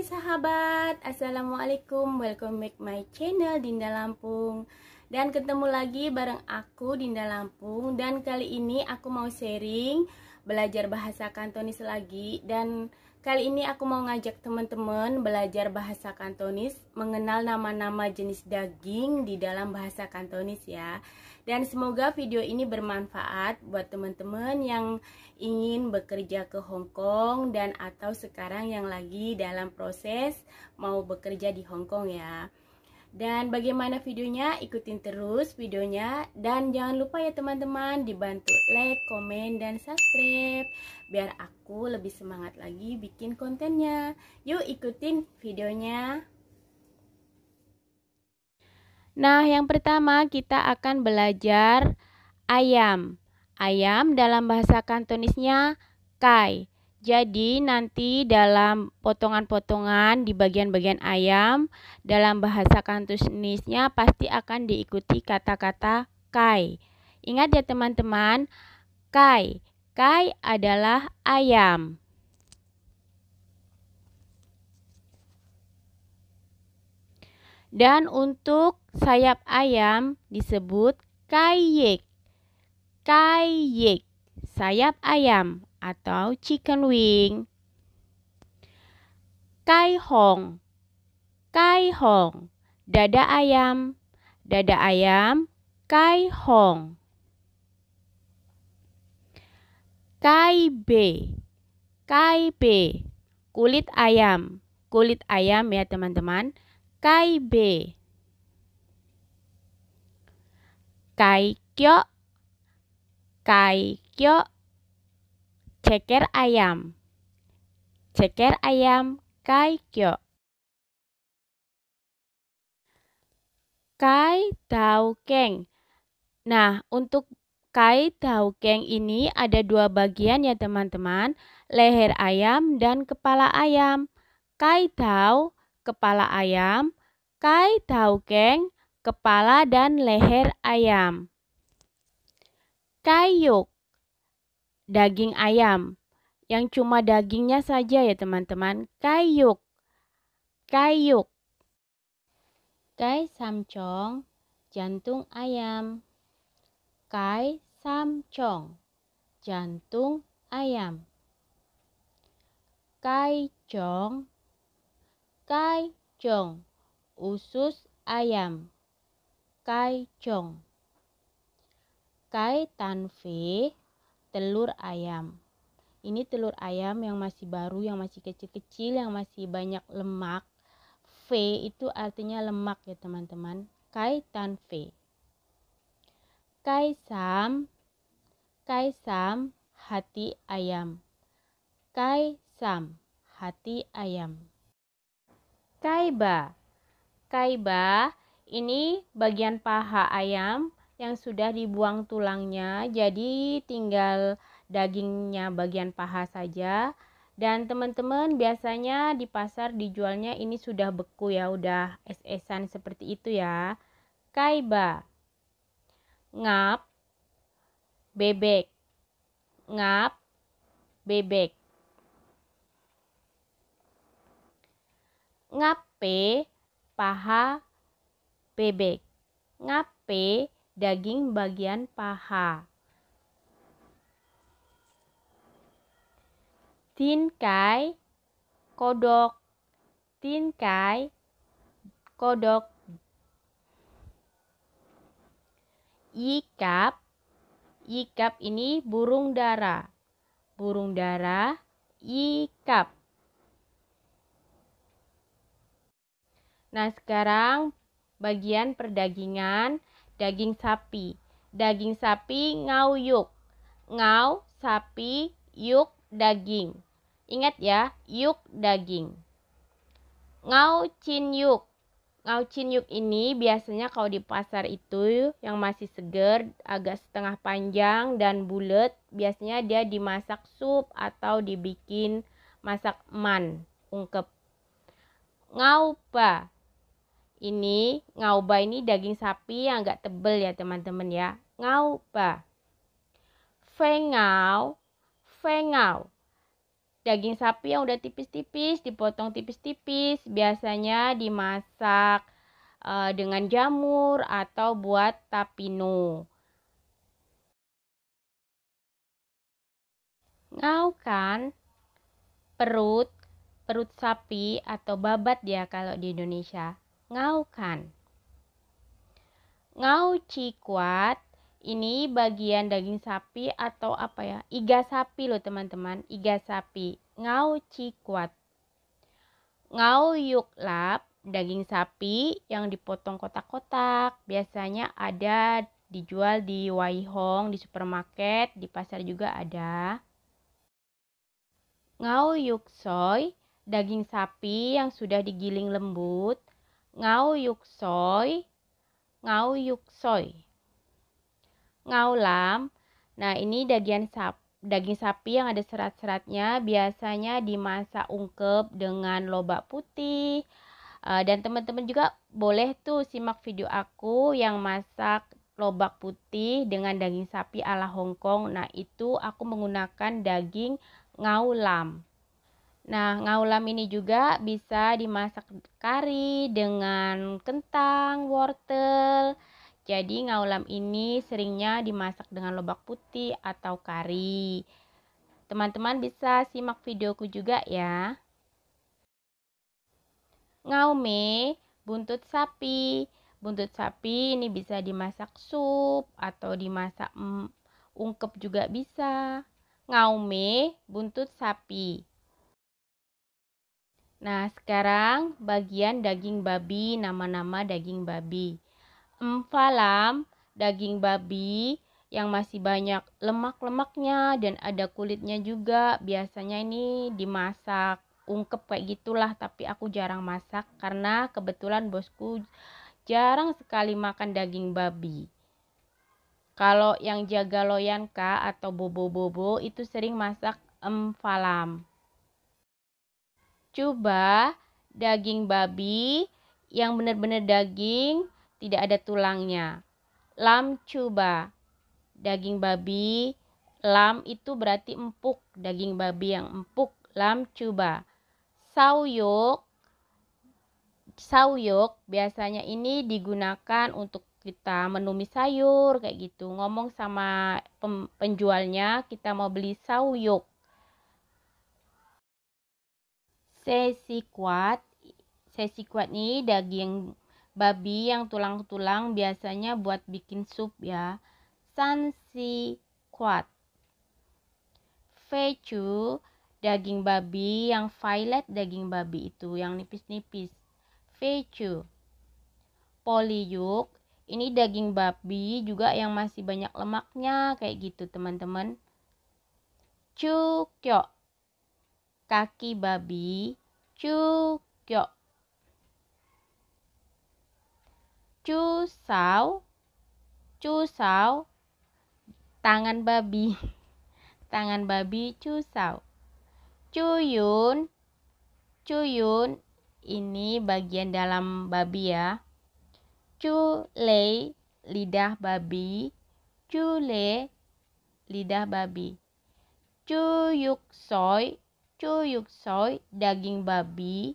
Hai sahabat, Assalamualaikum Welcome back my channel Dinda Lampung Dan ketemu lagi bareng aku Dinda Lampung Dan kali ini aku mau sharing Belajar bahasa kantonis lagi Dan Kali ini aku mau ngajak teman-teman belajar bahasa Kantonis, mengenal nama-nama jenis daging di dalam bahasa Kantonis ya. Dan semoga video ini bermanfaat buat teman-teman yang ingin bekerja ke Hong Kong dan atau sekarang yang lagi dalam proses mau bekerja di Hong Kong ya. Dan bagaimana videonya? Ikutin terus videonya dan jangan lupa ya teman-teman dibantu like, komen dan subscribe biar aku lebih semangat lagi bikin kontennya. Yuk ikutin videonya. Nah, yang pertama kita akan belajar ayam. Ayam dalam bahasa Kantonisnya kai. Jadi nanti dalam potongan-potongan di bagian-bagian ayam dalam bahasa Cantonese-nya pasti akan diikuti kata-kata kai. Ingat ya teman-teman, kai. Kai adalah ayam. Dan untuk sayap ayam disebut kayek. Kayek, sayap ayam atau chicken wing. Kai hong, kai hong, dada ayam, dada ayam, kai hong. Kai be, kai be, kulit ayam, kulit ayam ya teman-teman. Kai be. Kai kyo, kai kyo ceker ayam ceker ayam Kai Kyo, kai Tau Keng. nah untuk kai Tau Keng ini ada dua bagian ya teman-teman leher ayam dan kepala ayam kai Tau, kepala ayam kai Tau Keng, kepala dan leher ayam Kai kayuk daging ayam yang cuma dagingnya saja ya teman-teman. Kayuk. Kayuk. Kai samcong, jantung ayam. Kai samcong, jantung ayam. Kai jong, kai jong, usus ayam. Kai jong. Kai tanfi, telur ayam. Ini telur ayam yang masih baru, yang masih kecil-kecil, yang masih banyak lemak. V itu artinya lemak ya teman-teman. Kaitan V. Kaisam, kaisam hati ayam. Kaisam hati ayam. Kaiba, kaiba ini bagian paha ayam yang sudah dibuang tulangnya jadi tinggal dagingnya bagian paha saja dan teman-teman biasanya di pasar dijualnya ini sudah beku ya udah es-esan seperti itu ya kaiba ngap bebek ngap bebek ngape paha bebek ngape daging bagian paha. Tinkai kodok Tinkai kodok Ikap Ikap ini burung dara Burung dara Ikap Nah sekarang bagian perdagingan daging sapi. Daging sapi ngau yuk. Ngau sapi yuk daging. Ingat ya, yuk daging. Ngau cin yuk. Ngau cin yuk ini biasanya kalau di pasar itu yang masih seger, agak setengah panjang dan bulat, biasanya dia dimasak sup atau dibikin masak man, ungkep. Ngau pa ini ngauba ini daging sapi yang agak tebel ya teman-teman ya. Ngauba. Fengau, fengau. Daging sapi yang udah tipis-tipis, dipotong tipis-tipis, biasanya dimasak e, dengan jamur atau buat tapino. Ngau kan perut, perut sapi atau babat ya kalau di Indonesia ngau kan Ngau cikuat ini bagian daging sapi atau apa ya? Iga sapi loh teman-teman, iga sapi. Ngau cikuat. Ngau yuklap daging sapi yang dipotong kotak-kotak. Biasanya ada dijual di Waihong, di supermarket, di pasar juga ada. Ngau yuk soy daging sapi yang sudah digiling lembut ngau yuk soy, ngau yuk soy, Ngau lam, nah ini daging sap, daging sapi yang ada serat-seratnya biasanya dimasak ungkep dengan lobak putih. Eh, dan teman-teman juga boleh tuh simak video aku yang masak lobak putih dengan daging sapi ala Hongkong. Nah, itu aku menggunakan daging ngau lam. Nah, ngaulam ini juga bisa dimasak kari dengan kentang, wortel. Jadi, ngaulam ini seringnya dimasak dengan lobak putih atau kari. Teman-teman bisa simak videoku juga ya. Ngaume, buntut sapi. Buntut sapi ini bisa dimasak sup atau dimasak mm, ungkep juga bisa. Ngaume, buntut sapi. Nah, sekarang bagian daging babi, nama-nama daging babi. Emfalam, daging babi yang masih banyak lemak-lemaknya dan ada kulitnya juga. Biasanya ini dimasak ungkep kayak gitulah, tapi aku jarang masak karena kebetulan bosku jarang sekali makan daging babi. Kalau yang jaga loyanka atau bobo-bobo itu sering masak emfalam. Coba daging babi yang benar-benar daging, tidak ada tulangnya. Lam coba daging babi, lam itu berarti empuk, daging babi yang empuk, lam coba. Sauyuk sauyuk biasanya ini digunakan untuk kita menumis sayur kayak gitu. Ngomong sama penjualnya kita mau beli sauyuk Sesi kuat. Sesi kuat ini daging babi yang tulang-tulang biasanya buat bikin sup ya. Sansi kuat. Fechu daging babi yang violet daging babi itu yang nipis-nipis. Fechu. poliuk ini daging babi juga yang masih banyak lemaknya kayak gitu teman-teman. Cukyok kaki babi sau, Cusau, cusau, tangan babi, tangan babi cusau. Cuyun, cuyun, ini bagian dalam babi ya. Cule, lidah babi. Cule, lidah babi. Cuyuk soy, soy daging babi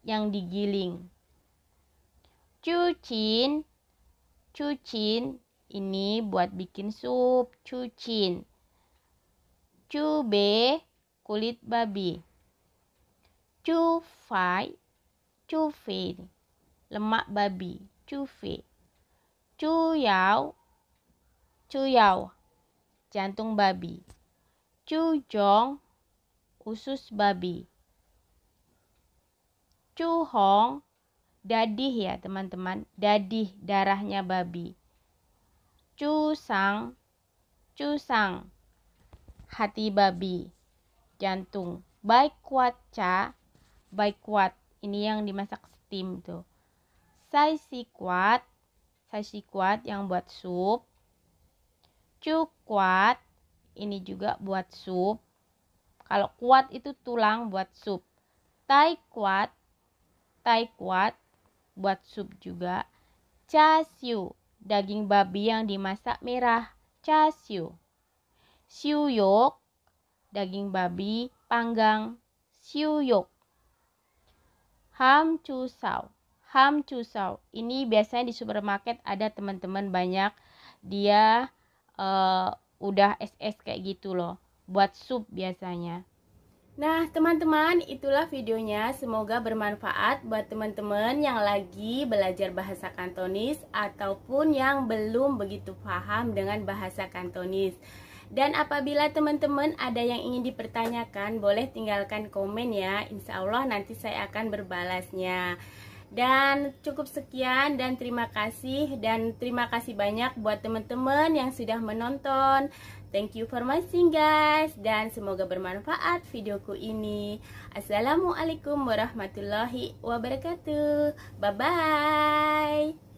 yang digiling. Cucin, cucin ini buat bikin sup cucin. Cube kulit babi. Cufai, cufe lemak babi, cufe. Cuyau, cuyau jantung babi. Cujong usus babi. Cuhong dadih ya teman-teman, dadih darahnya babi. sang, Cusang sang, hati babi, jantung. Baik kuat ca, baik kuat. Ini yang dimasak steam tuh. Saisi kuat, saisi kuat yang buat sup. cu kuat, ini juga buat sup. Kalau kuat itu tulang buat sup. Tai kuat, tai kuat buat sup juga. Chasiu, daging babi yang dimasak merah. Chasiu. yok, daging babi panggang. Siu yok. Ham sao. Ham sao. Ini biasanya di supermarket ada teman-teman banyak dia uh, udah SS kayak gitu loh buat sup biasanya. Nah, teman-teman, itulah videonya. Semoga bermanfaat buat teman-teman yang lagi belajar bahasa Kantonis ataupun yang belum begitu paham dengan bahasa Kantonis. Dan apabila teman-teman ada yang ingin dipertanyakan, boleh tinggalkan komen ya. Insya Allah nanti saya akan berbalasnya. Dan cukup sekian dan terima kasih dan terima kasih banyak buat teman-teman yang sudah menonton. Thank you for watching guys dan semoga bermanfaat videoku ini. Assalamualaikum warahmatullahi wabarakatuh. Bye bye.